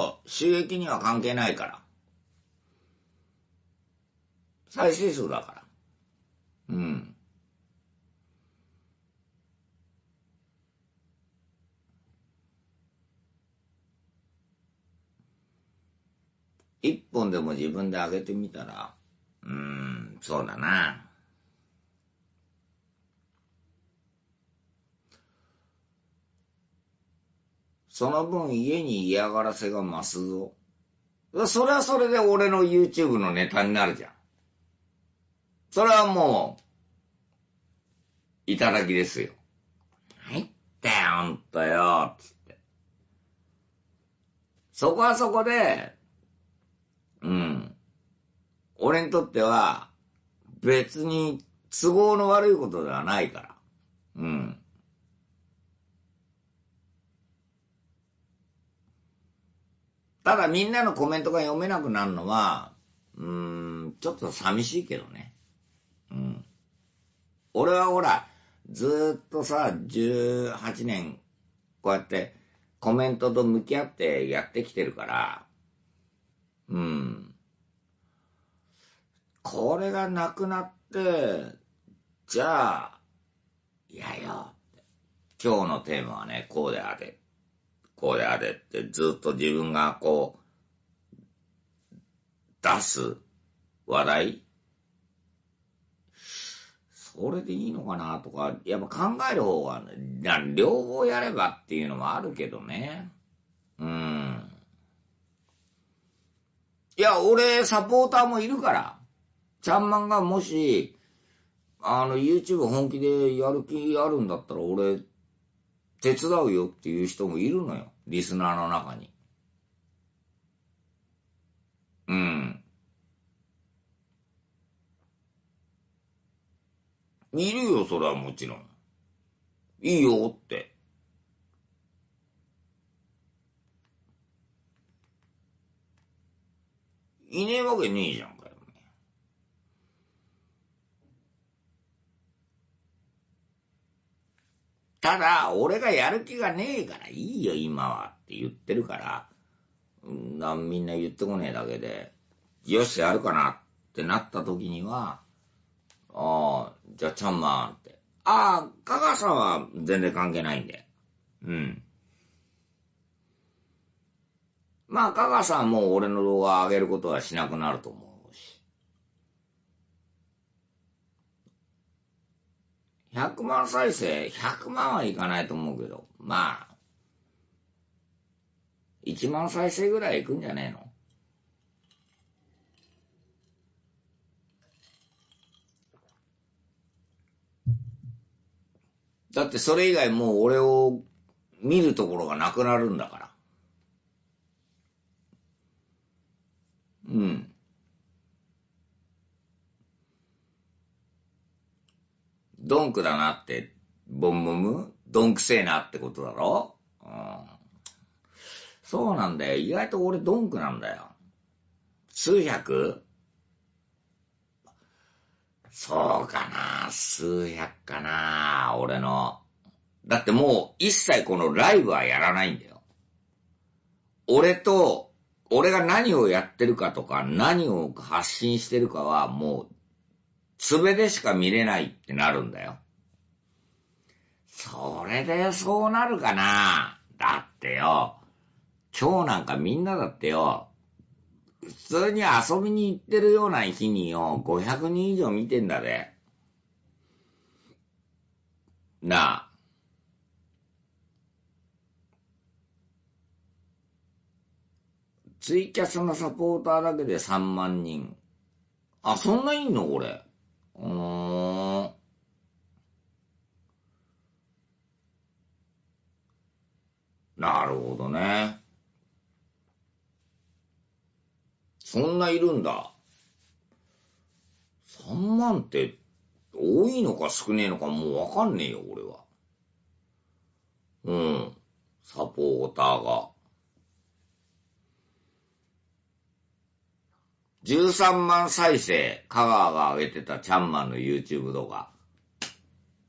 と収益には関係ないから。再生数だから。うん。一本でも自分で上げてみたら、うーん、そうだな。その分家に嫌がらせが増すぞ。それはそれで俺の YouTube のネタになるじゃん。それはもう、いただきですよ。入ってよ、ほんとよ、つって。そこはそこで、うん。俺にとっては、別に都合の悪いことではないから。うん。ただみんなのコメントが読めなくなるのは、うーん、ちょっと寂しいけどね。うん。俺はほら、ずっとさ、18年、こうやってコメントと向き合ってやってきてるから、うん。これがなくなって、じゃあ、いやよ。今日のテーマはね、こうであれ。こうやれってずっと自分がこう、出す笑いそれでいいのかなとか、やっぱ考える方が、ね、両方やればっていうのもあるけどね。うん。いや、俺、サポーターもいるから。ちゃんまんがもし、あの、YouTube 本気でやる気あるんだったら、俺、手伝うよっていう人もいるのよ。リスナーの中に。うん。いるよ、それはもちろん。いいよって。いねえわけねえじゃんただ、俺がやる気がねえからいいよ、今は。って言ってるから、ん、みんな言ってこねえだけで、よし、やるかなってなった時には、ああ、じゃあ、ちゃんまーって。ああ、香川さんは全然関係ないんで。うん。まあ、香川さんはもう俺の動画上げることはしなくなると思う。100万再生、100万はいかないと思うけど、まあ、1万再生ぐらいいくんじゃねえのだってそれ以外もう俺を見るところがなくなるんだから。うん。ドンクだなって、ボンボムドンクせえなってことだろうん。そうなんだよ。意外と俺ドンクなんだよ。数百そうかな数百かな俺の。だってもう一切このライブはやらないんだよ。俺と、俺が何をやってるかとか、何を発信してるかはもうべでしか見れないってなるんだよ。それでそうなるかなだってよ、今日なんかみんなだってよ、普通に遊びに行ってるような日によ、500人以上見てんだで。なあ。ツイキャスのサポーターだけで3万人。あ、そんないんのこれ。うん。なるほどね。そんないるんだ。3万って多いのか少ねえのかもうわかんねえよ、俺は。うん。サポーターが。13万再生、香川が上げてたチャンマンの YouTube 動画。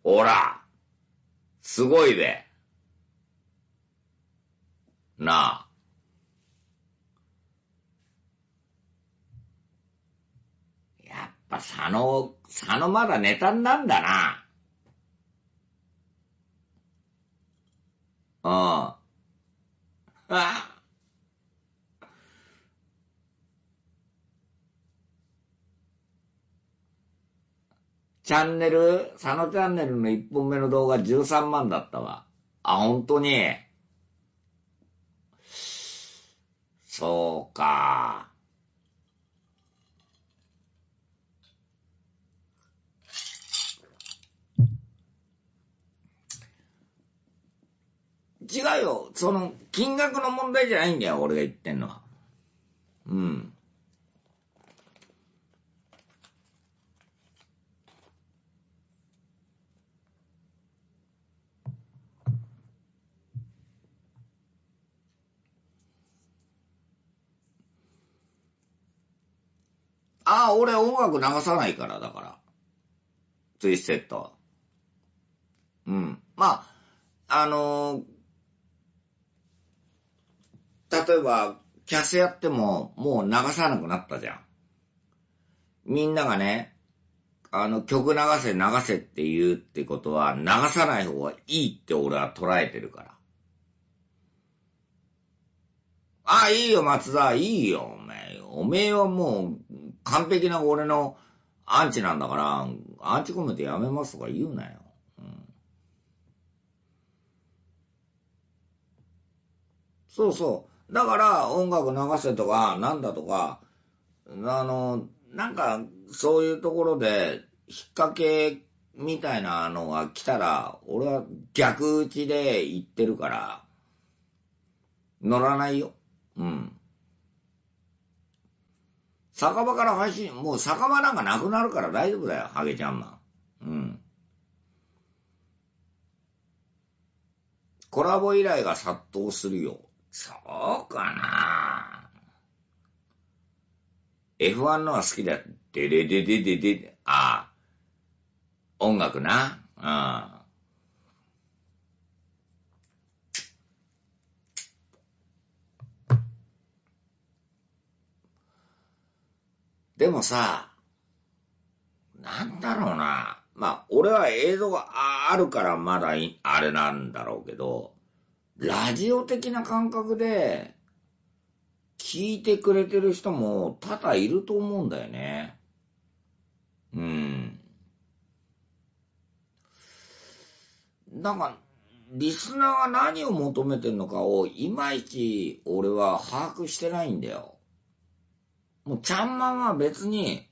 ほらすごいべ。なあ。やっぱ佐野、佐野まだネタになんだな。うん。ああチャンネル、佐野チャンネルの1本目の動画13万だったわ。あ、本当に。そうか。違うよ。その、金額の問題じゃないんだよ、俺が言ってんのは。うん。ああ、俺音楽流さないから、だから。ツイステッドは。うん。まあ、あのー、例えば、キャスやっても、もう流さなくなったじゃん。みんながね、あの、曲流せ流せって言うってことは、流さない方がいいって俺は捉えてるから。あ、いいよ、松田、いいよ、おめえ。おめえはもう、完璧な俺のアンチなんだから、アンチコメントやめますとか言うなよ。そうそう。だから音楽流せとか、なんだとか、あの、なんか、そういうところで、引っ掛けみたいなのが来たら、俺は逆打ちで行ってるから、乗らないよ。うん。酒場から配信、もう酒場なんかなくなるから大丈夫だよ、ハゲちゃんマン。うん。コラボ依頼が殺到するよ。そうかな F1 のは好きだ。でででででで、ああ。音楽な。うん。でもさ、なんだろうな。まあ、俺は映像があるからまだあれなんだろうけど、ラジオ的な感覚で、聞いてくれてる人も多々いると思うんだよね。うん。なんか、リスナーが何を求めてるのかをいまいち俺は把握してないんだよ。もうちゃんまんは別に、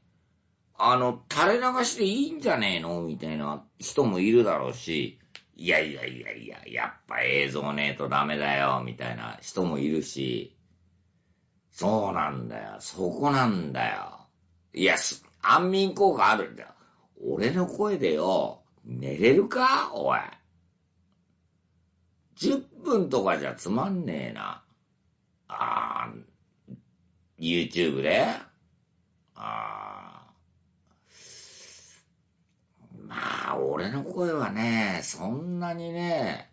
あの、垂れ流しでいいんじゃねえのみたいな人もいるだろうし、いやいやいやいや、やっぱ映像ねえとダメだよ、みたいな人もいるし、そうなんだよ、そこなんだよ。いや、安眠効果あるんだよ。俺の声でよ、寝れるかおい。10分とかじゃつまんねえな。ああ、YouTube でああ。まあ、俺の声はね、そんなにね、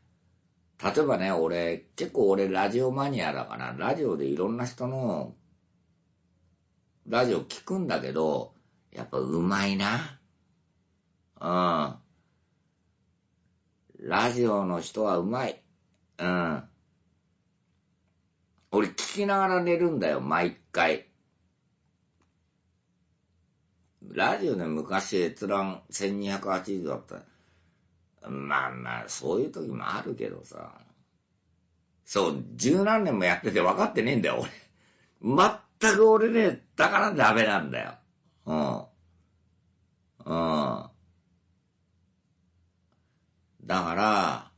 例えばね、俺、結構俺ラジオマニアだから、ラジオでいろんな人の、ラジオ聞くんだけど、やっぱうまいな。うん。ラジオの人はうまい。うん。俺聞きながら寝るんだよ、毎回。ラジオで昔閲覧1280だった。まあまあ、そういう時もあるけどさ。そう、十何年もやってて分かってねえんだよ、俺。全く俺ね、だからダメなんだよ。うん。うん。だから、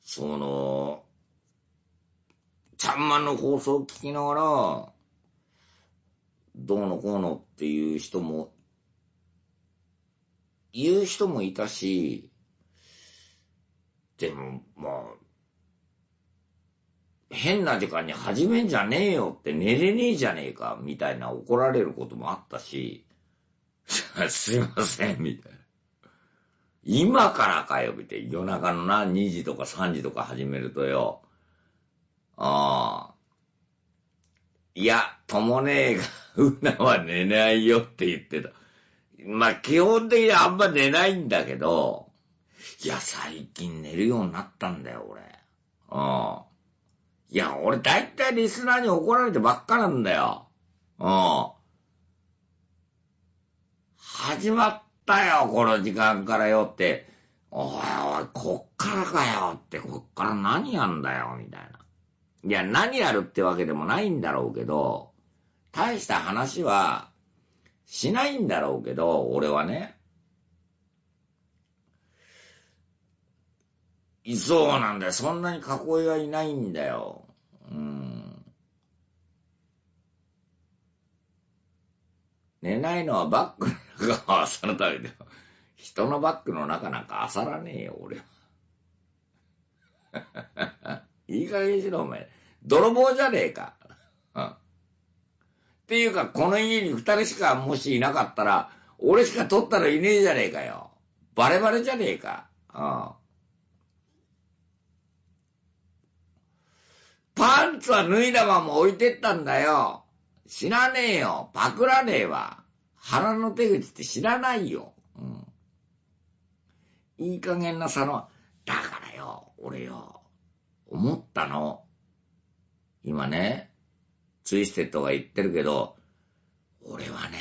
その、ちゃんまの放送を聞きながら、どうのこうのっていう人も、言う人もいたし、でも、まあ、変な時間に始めんじゃねえよって寝れねえじゃねえか、みたいな怒られることもあったし、すいません、みたいな。今からかよ、みたいな。夜中のな、2時とか3時とか始めるとよ、ああ。いや、ともねえが、うなは寝ないよって言ってた。まあ、基本的にあんま寝ないんだけど、いや、最近寝るようになったんだよ、俺。うん。いや、俺大体リスナーに怒られてばっかなんだよ。うん。始まったよ、この時間からよって。おいおい、こっからかよって、こっから何やんだよ、みたいな。いや、何やるってわけでもないんだろうけど、大した話はしないんだろうけど、俺はね。いそうなんだよ。そんなに囲いはいないんだよ。うん。寝ないのはバッグの中を漁るためよ。人のバッグの中なんか漁らねえよ、俺は。いい加減にしろ、お前。泥棒じゃねえか。うん。っていうか、この家に二人しかもしいなかったら、俺しか取ったらいねえじゃねえかよ。バレバレじゃねえか。うん。パンツは脱いだまま置いてったんだよ。死なねえよ。パクらねえわ。腹の手口って知らないよ。うん。いい加減なさの。だからよ、俺よ。思ったの。今ね、ツイステッドが言ってるけど、俺はね、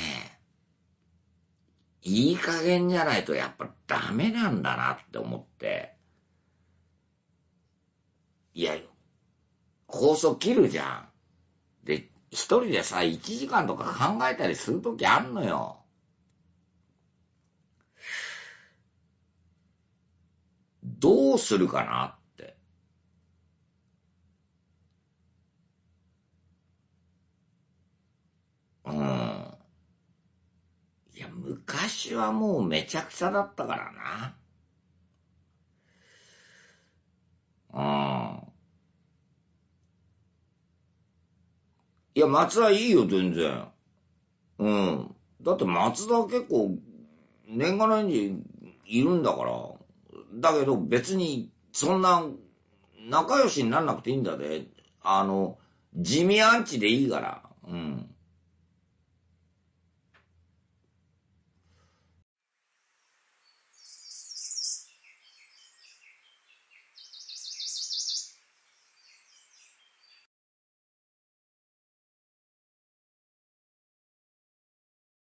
いい加減じゃないとやっぱダメなんだなって思って。いや、放送切るじゃん。で、一人でさ、1時間とか考えたりするときあんのよ。どうするかな昔はもうめちゃくちゃだったからな。うん。いや、松田いいよ、全然。うん。だって松田は結構、年がら年中いるんだから。だけど別に、そんな、仲良しになんなくていいんだで。あの、地味アンチでいいから。うん。